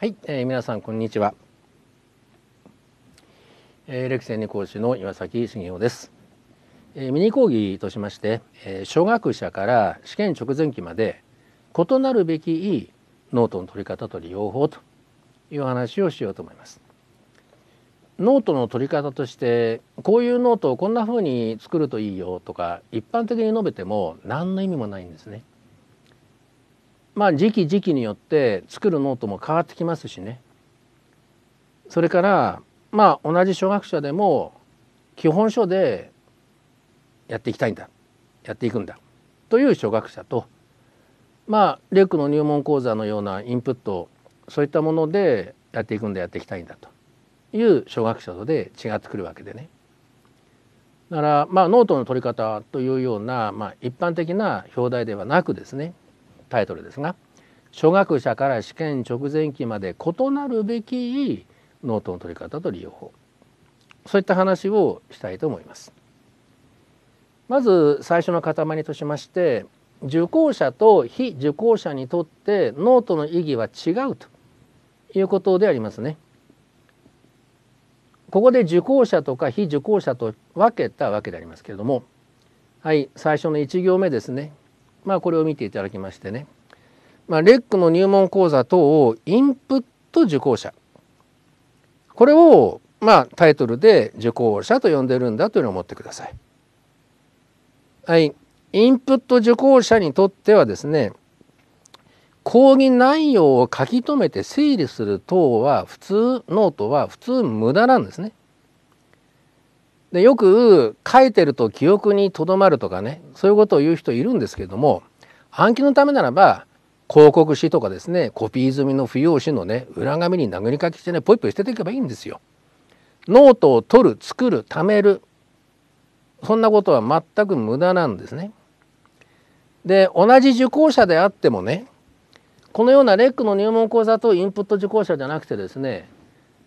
はい、えー、皆さんこんにちは、えー、レクセン講師の岩崎茂雄です、えー、ミニ講義としまして、えー、初学者から試験直前期まで異なるべきノートの取り方と利用法という話をしようと思いますノートの取り方としてこういうノートをこんな風に作るといいよとか一般的に述べても何の意味もないんですね。まあ時期時期によって作るノートも変わってきますしねそれからまあ同じ初学者でも基本書でやっていきたいんだやっていくんだという初学者とまあレックの入門講座のようなインプットそういったものでやっていくんだやっていきたいんだという初学者とで違ってくるわけでね。だからまあノートの取り方というような、まあ、一般的な表題ではなくですねタイトルですが初学者から試験直前期まで異なるべきノートの取り方と利用法そういった話をしたいと思います。まず最初の塊としまして受講者と非受講者にとってノートの意義は違うということでありますね。ここで受講者とか非受講者と分けたわけでありますけれどもはい最初の1行目ですねまあ、これを見ていただきましてね、まあ、レックの入門講座等をインプット受講者これをまあタイトルで受講者と呼んでるんだというのを思ってください。はい、インプット受講者にとってはですね講義内容を書き留めて整理する等は普通ノートは普通無駄なんですね。でよく書いてると記憶にとどまるとかねそういうことを言う人いるんですけれども暗記のためならば広告紙とかですねコピー済みの不要紙のね裏紙に殴り書きしてねポイポイ捨てていけばいいんですよ。ノートを取る作る貯めるそんなことは全く無駄なんですね。で同じ受講者であってもねこのようなレックの入門講座とインプット受講者じゃなくてですね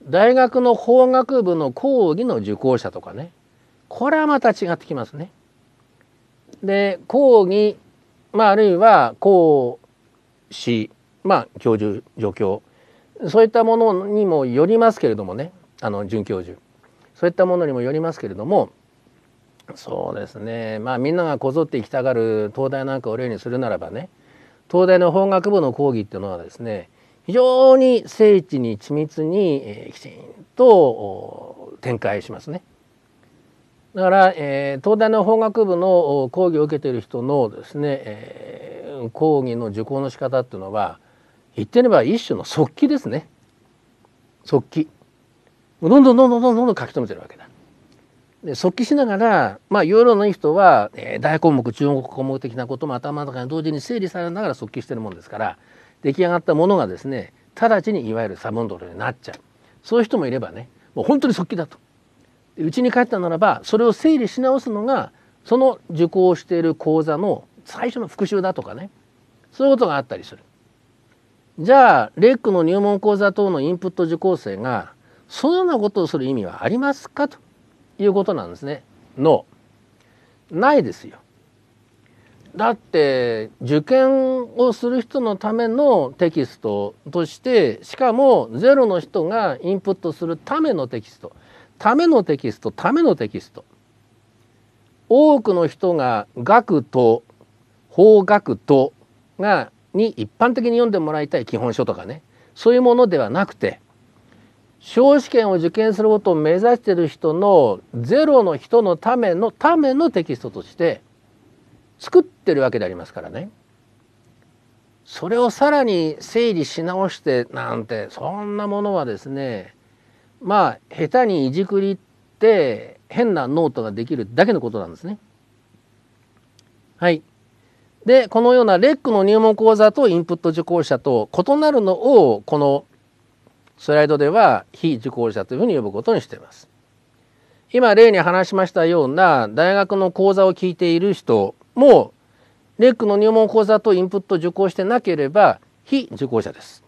大学の法学部の講義の受講者とかねこれはまた違ってきますね。で講義、まあ、あるいは講師、まあ、教授助教そういったものにもよりますけれどもねあの准教授そういったものにもよりますけれどもそうですねまあみんながこぞって行きたがる東大なんかを例にするならばね東大の法学部の講義っていうのはですね非常に精緻に緻密に、えー、きちんと展開しますね。だから、えー、東大の法学部の講義を受けている人のですね、えー、講義の受講の仕方っていうのは言ってみれば一種の速記ですね速記どんどんどんどんどんどん書き留めてるわけだ。で速記しながらまあいろいろな人は、えー、大項目中国項目的なことも頭の中に同時に整理されながら速記してるもんですから出来上がったものがですね直ちにいわゆるサボンドルになっちゃうそういう人もいればねもう本当に速記だとうちに帰ったならばそれを整理し直すのがその受講している講座の最初の復習だとかねそういうことがあったりする。じゃあレックの入門講座等のインプット受講生がそのようなことをする意味はありますかということなんですね。のないですよ。だって受験をする人のためのテキストとしてしかもゼロの人がインプットするためのテキストためのテキストためのテキスト多くの人が学と法学とがに一般的に読んでもらいたい基本書とかねそういうものではなくて小試験を受験することを目指してる人のゼロの人のためのためのテキストとして作ってるわけでありますからね。それをさらに整理し直してなんてそんなものはですねまあ下手にいじくりって変なノートができるだけのことなんですね。はい。で、このようなレックの入門講座とインプット受講者と異なるのをこのスライドでは非受講者というふうに呼ぶことにしています。今例に話しましたような大学の講座を聞いている人もレックの入門講座とインプット受講してなければ非受講者です。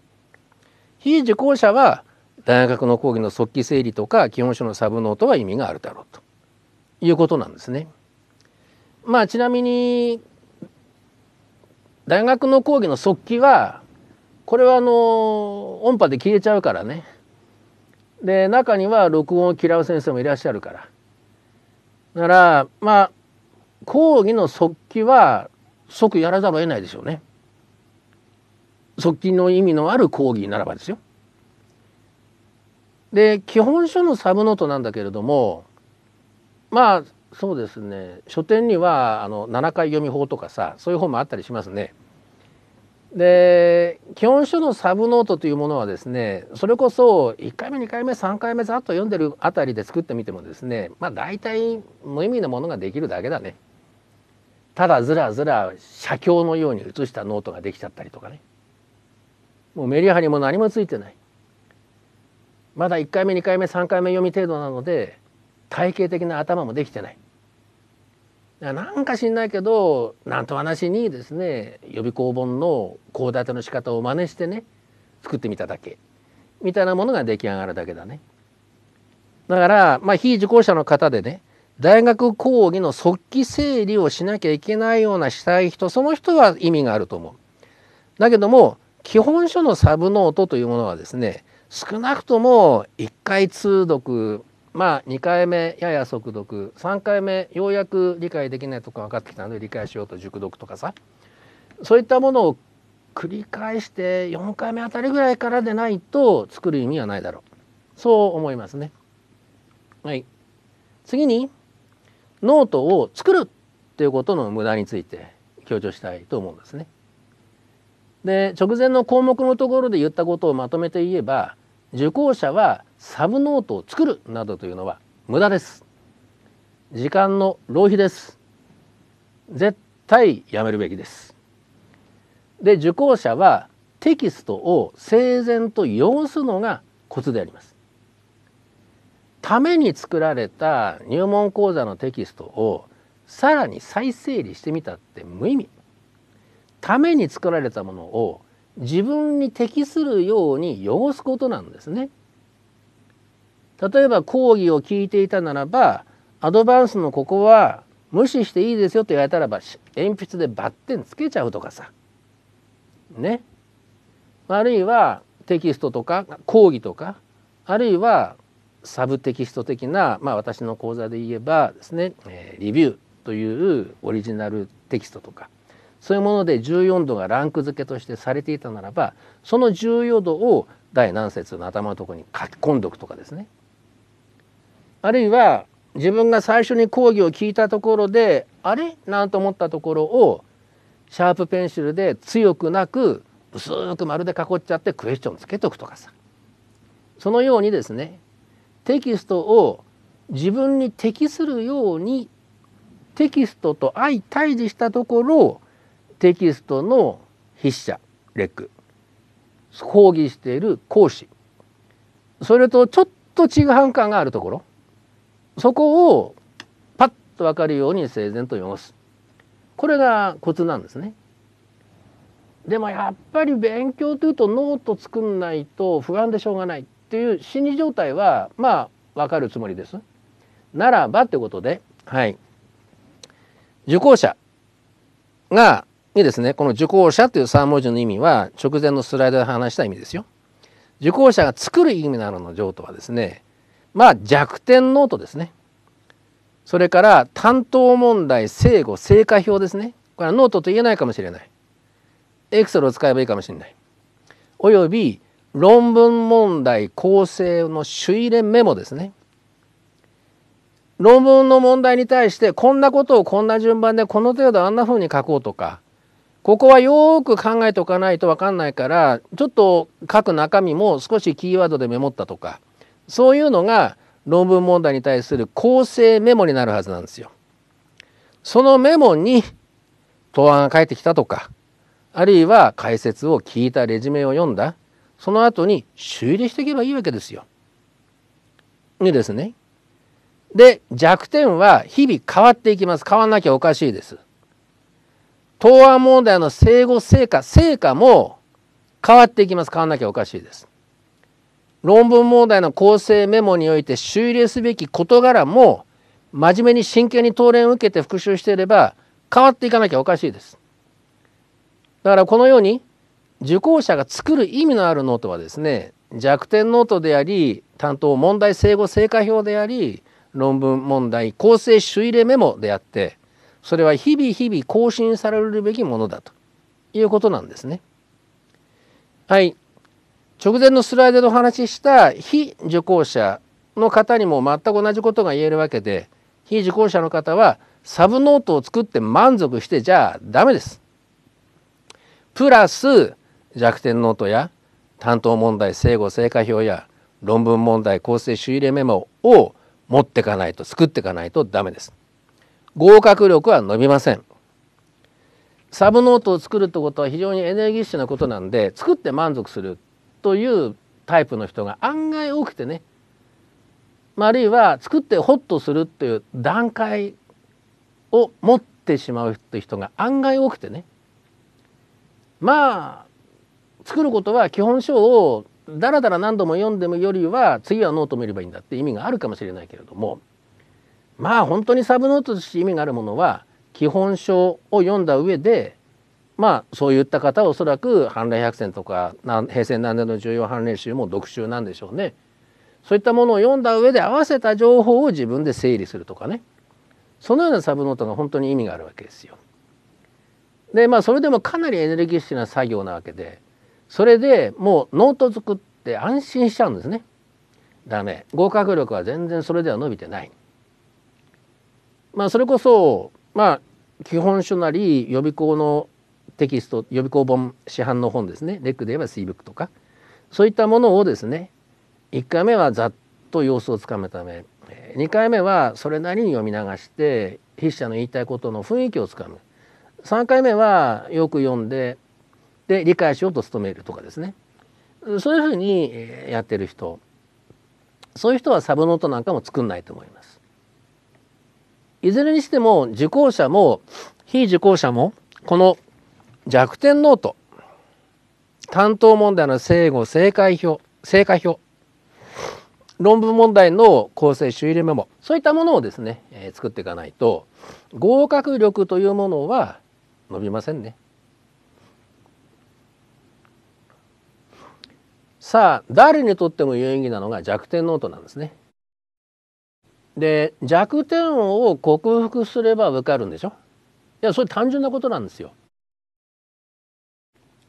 非受講者は大学の講義の速記整理とか基本書のサブノートは意味があるだろうということなんですね。まあちなみに大学の講義の速記はこれはあの音波で消えちゃうからねで中には録音を嫌う先生もいらっしゃるからならまあ講義の速記は即やらざるを得ないでしょうね。速記の意味のある講義ならばですよ。で基本書のサブノートなんだけれどもまあそうですね書店にはあの7回読み法とかさそういう本もあったりしますね。で基本書のサブノートというものはですねそれこそ1回目2回目3回目ざっと読んでるあたりで作ってみてもですねまあ大体無意味なものができるだけだね。ただずらずら写経のように写したノートができちゃったりとかね。もうメリハリも何もついてない。まだ1回目2回目3回目読み程度なので体系的な頭もできてないなんか知んないけどなんと話にですね予備校本の講立ての仕方を真似してね作ってみただけみたいなものが出来上がるだけだね。だから、まあ、非受講者の方でね大学講義の即帰整理をしなきゃいけないようなしたい人その人は意味があると思う。だけども基本書のサブノートというものはですね少なくとも1回通読まあ2回目やや速読3回目ようやく理解できないとこ分かってきたので理解しようと熟読とかさそういったものを繰り返して4回目あたりぐらいからでないと作る意味はないだろうそう思いますね。はい、次にノートを作るっていうことの無駄について強調したいと思うんですね。で直前の項目のところで言ったことをまとめて言えば受講者はサブノートを作るなどというのは無駄です時間の浪費です絶対やめるべきですで受講者はテキストを整然と要すのがコツでありますために作られた入門講座のテキストをさらに再整理してみたって無意味ために作られたものを自分に適するように汚すことなんですね。例えば講義を聞いていたならばアドバンスのここは無視していいですよと言われたらば鉛筆でバッテンつけちゃうとかさねあるいはテキストとか講義とかあるいはサブテキスト的な、まあ、私の講座で言えばですね、えー、リビューというオリジナルテキストとかそういうもので14度がランク付けとしてされていたならばその14度を第何節の頭のとこに書き込んどくとかですねあるいは自分が最初に講義を聞いたところであれなんと思ったところをシャープペンシルで強くなく薄く丸で囲っちゃってクエスチョンつけとくとかさそのようにですねテキストを自分に適するようにテキストと相対峙したところテキストの筆者レック講義している講師それとちょっとちぐはん感があるところそこをパッと分かるように整然と読ますこれがコツなんですね。でもやっぱり勉強というとノート作んないと不安でしょうがないっていう心理状態はまあ分かるつもりです。ならばってことではい受講者がにですね、この受講者という3文字の意味は、直前のスライドで話した意味ですよ。受講者が作る意味なのの譲渡はですね、まあ弱点ノートですね。それから担当問題、正誤、成果表ですね。これはノートと言えないかもしれない。エクセルを使えばいいかもしれない。および論文問題構成の主入れメモですね。論文の問題に対してこんなことをこんな順番でこの程度あんな風に書こうとかここはよく考えておかないと分かんないからちょっと書く中身も少しキーワードでメモったとかそういうのが論文問題に対する構成メモになるはずなんですよ。そのメモに答案が返ってきたとかあるいは解説を聞いたレジュメを読んだその後に修理していけばいいわけですよ。でですね。で弱点は日々変わっていきます変わんなきゃおかしいです。答案問題の正誤成果成果も変わっていきます変わんなきゃおかしいです。論文問題の構成メモにおいて修理すべき事柄も真面目に真剣に答練を受けて復習していれば変わっていかなきゃおかしいです。だからこのように受講者が作る意味のあるノートはですね弱点ノートであり担当問題整合成果表であり論文問題構成修入れメモであってそれは日々日々更新されるべきものだということなんですね。はい。直前のスライドでお話しした非受講者の方にも全く同じことが言えるわけで非受講者の方はサブノートを作って満足してじゃあダメです。プラス弱点ノートや担当問題正誤成果表や論文問題構成修理メモを持ってかないと作ってかないとダメです。合格力は伸びませんサブノートを作るってことは非常にエネルギッシュなことなんで作って満足するというタイプの人が案外多くてね、まあ、あるいは作ってホッとするっていう段階を持ってしまうって人が案外多くてねまあ作ることは基本書をだらだら何度も読んでもよりは次はノート見ればいいんだって意味があるかもしれないけれどもまあ本当にサブノートとして意味があるものは基本書を読んだ上でまあそういった方はおそらく「反例百選」とか「平成何年の重要反例集」も読集なんでしょうね。そういったものを読んだ上で合わせた情報を自分で整理するとかねそのようなサブノートが本当に意味があるわけですよ。でまあそれでもかなりエネルギッシュな作業なわけでそれでもうノート作って安心しちゃうんですね。だね合格力は全然それでは伸びてない。まあ、それこそ、まあ、基本書なり予備校のテキスト予備校本市販の本ですねレックで言えば水クとかそういったものをですね1回目はざっと様子をつかむため2回目はそれなりに読み流して筆者の言いたいことの雰囲気をつかむ3回目はよく読んでで理解しようと努めるとかですねそういうふうにやってる人そういう人はサブノートなんかも作んないと思います。いずれにしても受講者も非受講者もこの弱点ノート担当問題の正誤正解表正解表論文問題の構成修理メモそういったものをですね、えー、作っていかないと合格力というものは伸びませんね。さあ誰にとっても有意義なのが弱点ノートなんですね。で弱点を克服すれば受かるんでしょいやそれ単純なことなんですよ。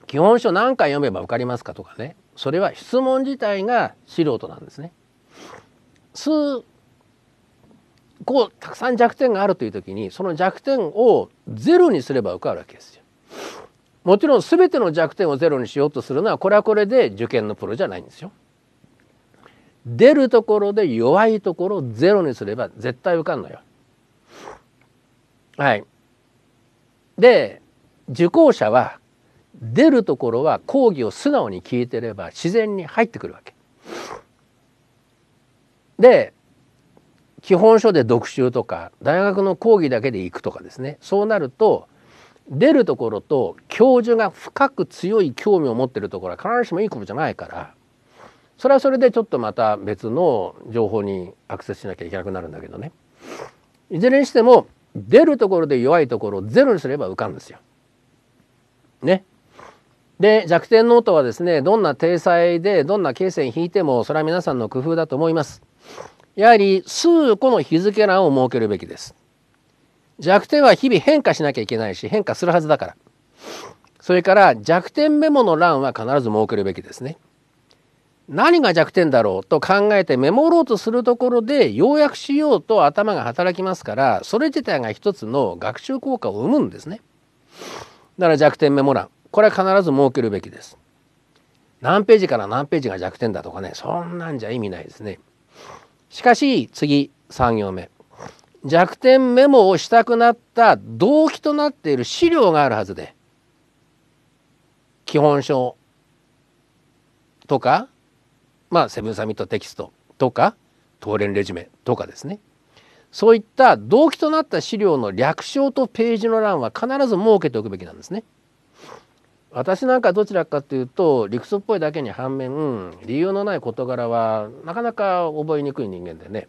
基本書何回読めば分かりますかとかねそれは質問自体が素人なんですね。数こうたくさん弱点があるという時にその弱点をゼロにすれば受かるわけですよ。もちろん全ての弱点をゼロにしようとするのはこれはこれで受験のプロじゃないんですよ。出るところで弱いところをゼロにすれば絶対受かんのよ。はい。で受講者は出るところは講義を素直に聞いてれば自然に入ってくるわけ。で基本書で読習とか大学の講義だけで行くとかですねそうなると出るところと教授が深く強い興味を持ってるところは必ずしもいいことじゃないからそれはそれでちょっとまた別の情報にアクセスしなきゃいけなくなるんだけどねいずれにしても出るところで弱いところをゼロにすれば浮かんですよ。ね。で弱点ノートはですねどんな体裁でどんな経線引いてもそれは皆さんの工夫だと思います。やはり数個の日付欄を設けるべきです。弱点は日々変化しなきゃいけないし変化するはずだから。それから弱点メモの欄は必ず設けるべきですね。何が弱点だろうと考えてメモろうとするところで要約しようと頭が働きますからそれ自体が一つの学習効果を生むんですね。だから弱点メモ欄これは必ず設けるべきです。何ページから何ページが弱点だとかねそんなんじゃ意味ないですね。しかし次3行目弱点メモをしたくなった動機となっている資料があるはずで基本書とかまあ、セブンサミットテキストとか東連レジュメとかですねそういった動機となった資料の略称とページの欄は必ず設けておくべきなんですね。私なんかどちらかというと理屈っぽいだけに反面理由のない事柄はなかなか覚えにくい人間でね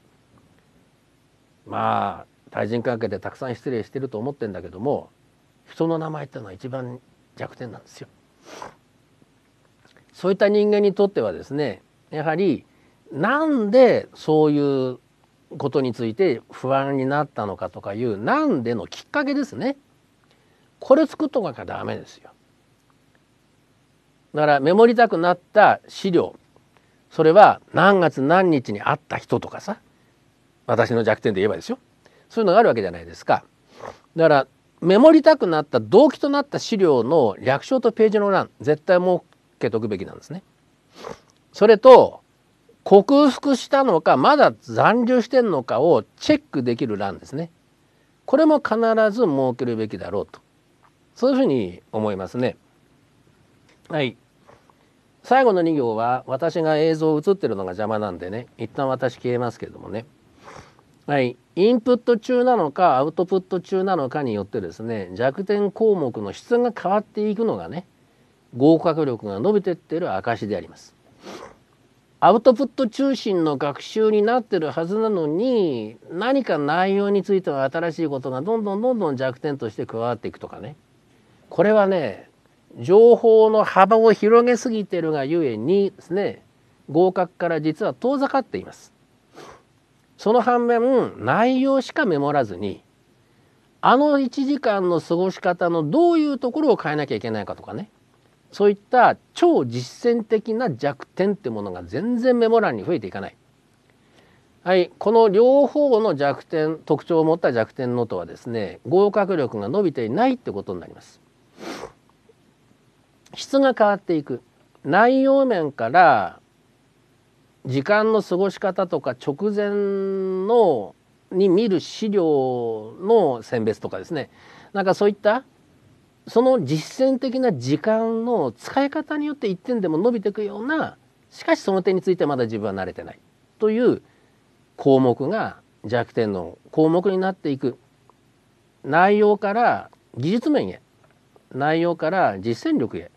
まあ対人関係でたくさん失礼してると思ってんだけども人の名前ってのは一番弱点なんですよ。そういった人間にとってはですねやはりなんでそういうことについて不安になったのかとかいうなんでのきっかけですねこれ作っとかなきゃダメですよだからメモりたくなった資料それは何月何日に会った人とかさ私の弱点で言えばですよそういうのがあるわけじゃないですかだからメモりたくなった動機となった資料の略称とページの欄絶対設けとくべきなんですね。それと克服したのかまだ残留してんのかをチェックできる欄ですねこれも必ず設けるべきだろうとそういうふうに思いますね。はい最後の2行は私が映像を映ってるのが邪魔なんでね一旦私消えますけどもねはいインプット中なのかアウトプット中なのかによってですね弱点項目の質が変わっていくのがね合格力が伸びてってる証であります。アウトプット中心の学習になってるはずなのに何か内容については新しいことがどんどんどんどん弱点として加わっていくとかねこれはね情報の幅を広げすぎてるがゆえにですね合格から実は遠ざかっています。その反面内容しかメモらずにあの1時間の過ごし方のどういうところを変えなきゃいけないかとかねそういった超実践的な弱点ってものが全然メモ欄に増えていかない。はい、この両方の弱点特徴を持った弱点のとはですね合格力が伸びていないってことになります。質が変わっていく内容面から時間の過ごし方とか直前のに見る資料の選別とかですねなんかそういったその実践的な時間の使い方によって1点でも伸びていくようなしかしその点についてはまだ自分は慣れてないという項目が弱点の項目になっていく内容から技術面へ内容から実践力へっ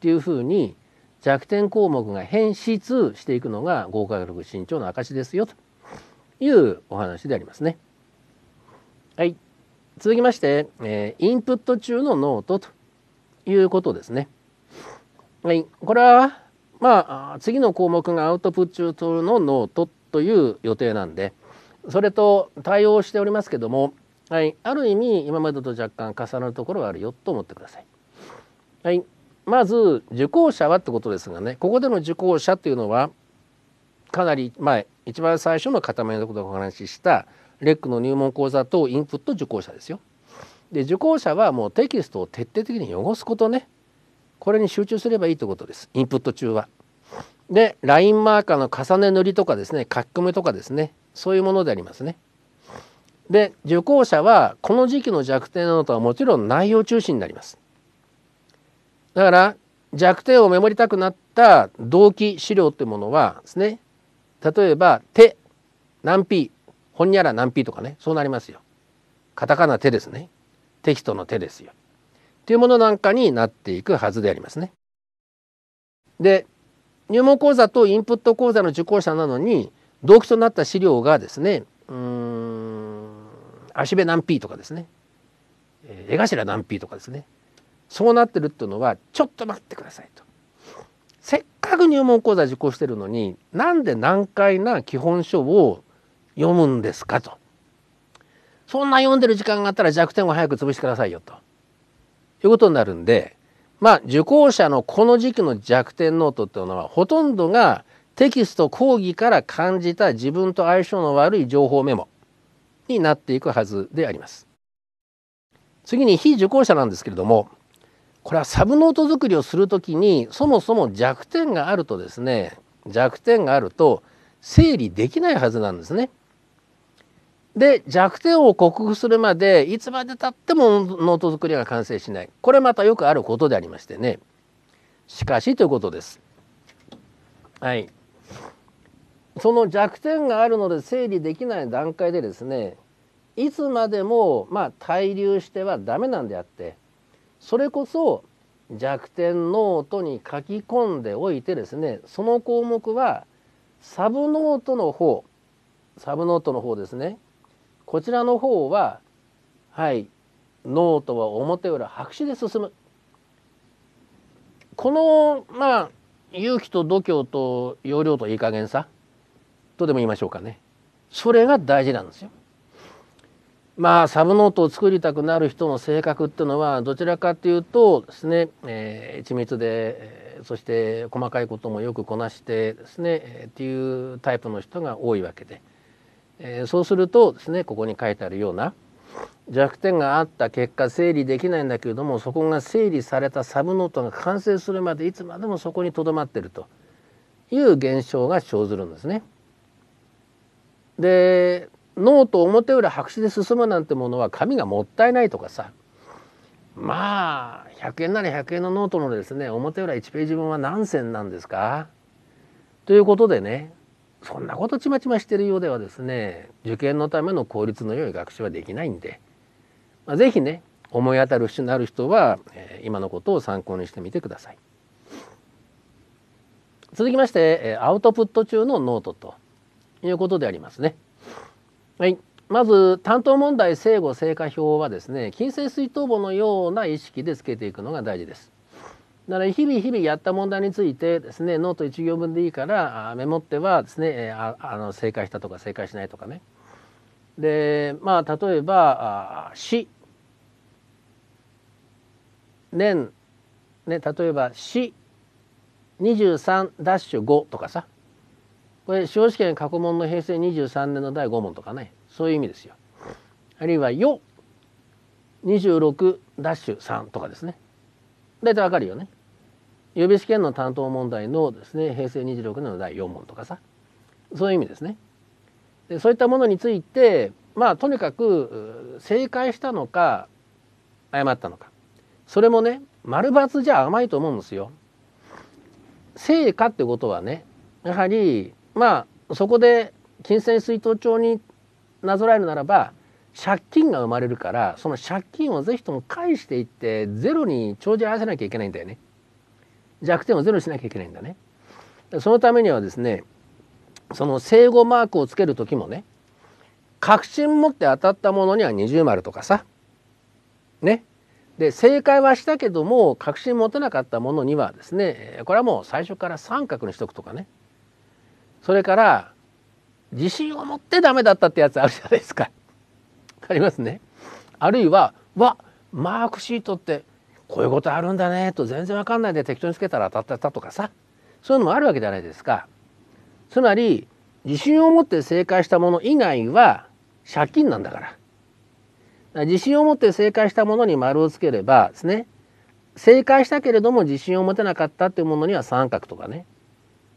ていうふうに弱点項目が変質していくのが合格力伸長の証ですよというお話でありますね。はい続きまして、えー、インプット中のノートということですね。はい、これは、まあ、次の項目がアウトプット中のノートという予定なんでそれと対応しておりますけども、はい、ある意味今までと若干重なるところはあるよと思ってください。はい、まず受講者はってことですがねここでの受講者というのはかなり前一番最初の固めのところお話しした「レックの入門講座とインプット受講者ですよ。で受講者はもうテキストを徹底的に汚すことねこれに集中すればいいということですインプット中は。でラインマーカーの重ね塗りとかですね書き込みとかですねそういうものでありますね。で受講者はこの時期の弱点なのとはもちろん内容中心になります。だから弱点をメモりたくなった動機資料ってものはですね例えば手何 P ほんにゃら何ぴとかねそうなりますよカタカナ手ですねテキストの手ですよというものなんかになっていくはずでありますね。で入門講座とインプット講座の受講者なのに動機となった資料がですねうん足部何 P とかですね江頭何 P とかですねそうなってるっていうのはちょっと待ってくださいと。せっかく入門講座受講してるのになんで難解な基本書を読むんですかとそんな読んでる時間があったら弱点を早く潰してくださいよということになるんでまあ受講者のこの時期の弱点ノートっていうのはほとんどがテキスト講義から感じた自分と相性の悪い情報メモになっていくはずであります。次に非受講者なんですけれどもこれはサブノート作りをするときにそもそも弱点があるとですね弱点があると整理できないはずなんですね。で弱点を克服するまでいつまでたってもノート作りが完成しないこれまたよくあることでありましてねしかしということです。はいその弱点があるので整理できない段階でですねいつまでもまあ滞留してはダメなんであってそれこそ弱点ノートに書き込んでおいてですねその項目はサブノートの方サブノートの方ですねこちらの方ははいノートは表裏白紙で進むこのまあ勇気と度胸と要領といい加減さとでも言いましょうかねそれが大事なんですよ。まあサブノートを作りたくなる人の性格っていうのはどちらかというとですね、えー、緻密で、えー、そして細かいこともよくこなしてですね、えー、っていうタイプの人が多いわけでえー、そうするとですねここに書いてあるような弱点があった結果整理できないんだけれどもそこが整理されたサブノートが完成するまでいつまでもそこにとどまっているという現象が生ずるんですね。でノート表裏白紙で進むなんてものは紙がもったいないとかさまあ100円なら100円のノートのですね表裏1ページ分は何銭なんですかということでねそんなことちまちましてるようではですね受験のための効率の良い学習はできないんで、まあ、是非ね思い当たる節のある人は、えー、今のことを参考にしてみてください。続きまして、えー、アウトプット中のノートということでありますね。はい、まず担当問題正誤成果表はですね金星水頭簿のような意識でつけていくのが大事です。だから日々日々やった問題についてですねノート1行分でいいからメモってはですね、えあの正解したとか正解しないとかね。でまあ例えば「し」「年ね例えば「し」23-5とかさこれ司法試験過去問の平成23年の第5問とかねそういう意味ですよ。あるいは「よ」26-3とかですね。大体わかるよね。予備試験の担当問題のですね平成26年の第4問とかさそういう意味ですね。でそういったものについてまあとにかく正解したのか誤ったのかそれもね丸抜じゃ甘いと思うんですよ。成果ってことはねやはりまあそこで金銭水筒帳になぞらえるならば借金が生まれるからその借金を是非とも返していってゼロに帳尻合わせなきゃいけないんだよね。弱点をゼロにしなきゃいけないんだね。そのためにはですねその正誤マークをつける時もね確信持って当たったものには二重丸とかさねで正解はしたけども確信持てなかったものにはですねこれはもう最初から三角にしとくとかねそれから自信を持ってダメだったってやつあるじゃないですか。ありますね。あるいはわマークシートってこういうことあるんだねと全然わかんないで適当につけたら当たってたとかさそういうのもあるわけじゃないですか。つまり自信を持って正解したもの以外は借金なんだから。から自信を持って正解したものに丸をつければですね正解したけれども自信を持てなかったっていうものには三角とかね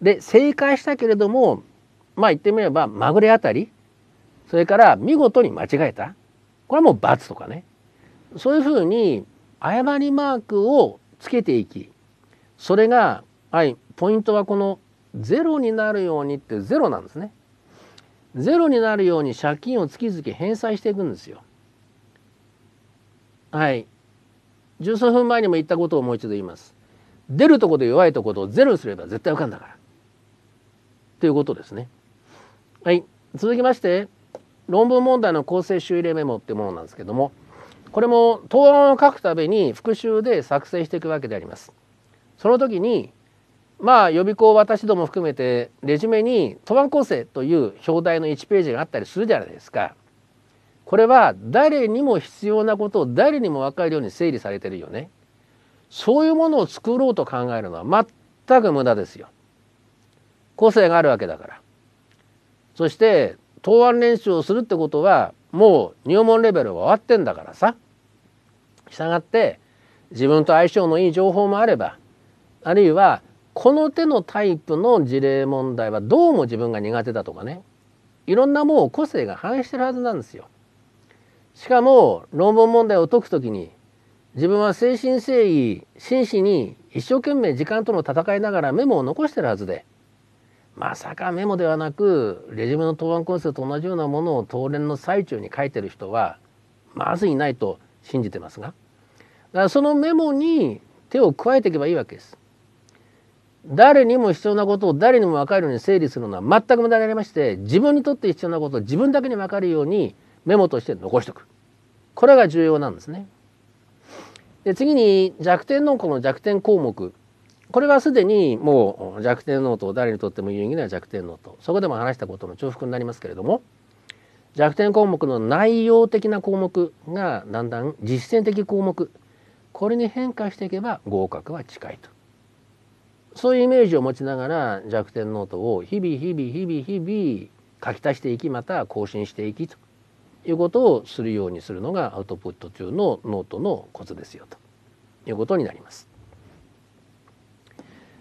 で正解したけれどもまあ言ってみればまぐれあたりそれから見事に間違えたこれはもう×とかねそういうふうに誤りマークをつけていきそれがはいポイントはこの0になるようにって0なんですね。0になるように借金を月々返済していくんですよ。はい。十数分前にも言ったことをもう一度言います。出るとこで弱いところをゼロすれば絶対浮かんだから。ということですね。はい。続きまして、論文問題の構成修理メモってものなんですけども、これも答案を書くたびに復習で作成していくわけであります。その時にまあ予備校私ども含めてレジュメに「答案構成」という表題の1ページがあったりするじゃないですか。これは誰にも必要なことを誰にも分かるように整理されてるよね。そういうものを作ろうと考えるのは全く無駄ですよ。個性があるわけだから。そして答案練習をするってことはもう入門レベルは終わってんだからさ。従って自分と相性のいい情報もあればあるいはこの手のタイプの事例問題はどうも自分が苦手だとかねいろんなもう個性が反映してるはずなんですよ。しかも論文問題を解くときに自分は誠心誠意真摯に一生懸命時間との戦いながらメモを残してるはずでまさかメモではなくレジュメの答案コンセプトと同じようなものを当連の最中に書いてる人はまずいないと信じてますがだからそのメモに手を加えていけばいいわけです。誰にも必要なことを誰にも分かるように整理するのは全く無駄にありまして自分にとって必要なことを自分だけに分かるようにメモとして残しておくこれが重要なんですね。で次に弱点のこの弱点項目これはすでにもう弱点ノートを誰にとっても有意義な弱点ノートそこでも話したことの重複になりますけれども弱点項目の内容的な項目がだんだん実践的項目これに変化していけば合格は近いとそういうイメージを持ちながら弱点ノートを日々日々日々日々書き足していきまた更新していきということをするようにするのがアウトプット中のノートのコツですよということになります。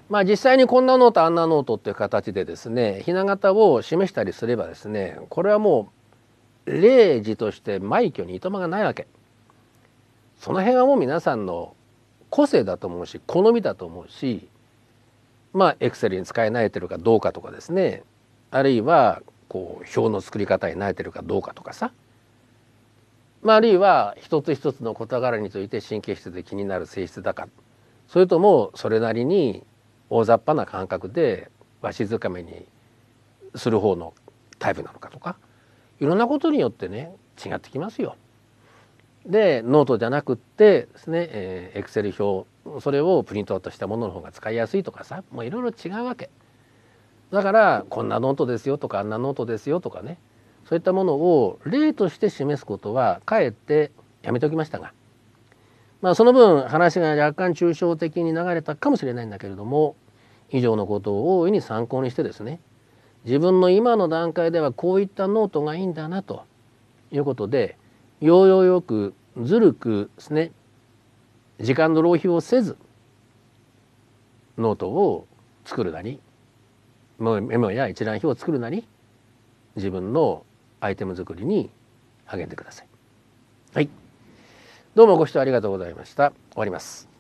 まあ実際にこんなノートあんなノートっていう形でですねひな形を示したりすればですねこれはもう霊児として枚挙にいとまがないわけその辺はもう皆さんの個性だと思うし好みだと思うしまあエクセルに使い慣れてるかどうかとかですねあるいはこう表の作り方に慣れてるかどうかとかさまあ、あるいは一つ一つの事柄について神経質で気になる性質だかそれともそれなりに大雑把な感覚でわしづかめにする方のタイプなのかとかいろんなことによってね違ってきますよ。でノートじゃなくってですね、えク Excel 表それをプリントアウトしたものの方が使いやすいとかさもういろいろ違うわけ。だからこんなノートですよとかあんなノートですよとかねそういったものを例として示すことはかえってやめておきましたが、まあ、その分話が若干抽象的に流れたかもしれないんだけれども以上のことを大いに参考にしてですね自分の今の段階ではこういったノートがいいんだなということでようよくずるくですね時間の浪費をせずノートを作るなりメモや一覧表を作るなり自分のアイテム作りに励んでください。はい。どうもご視聴ありがとうございました。終わります。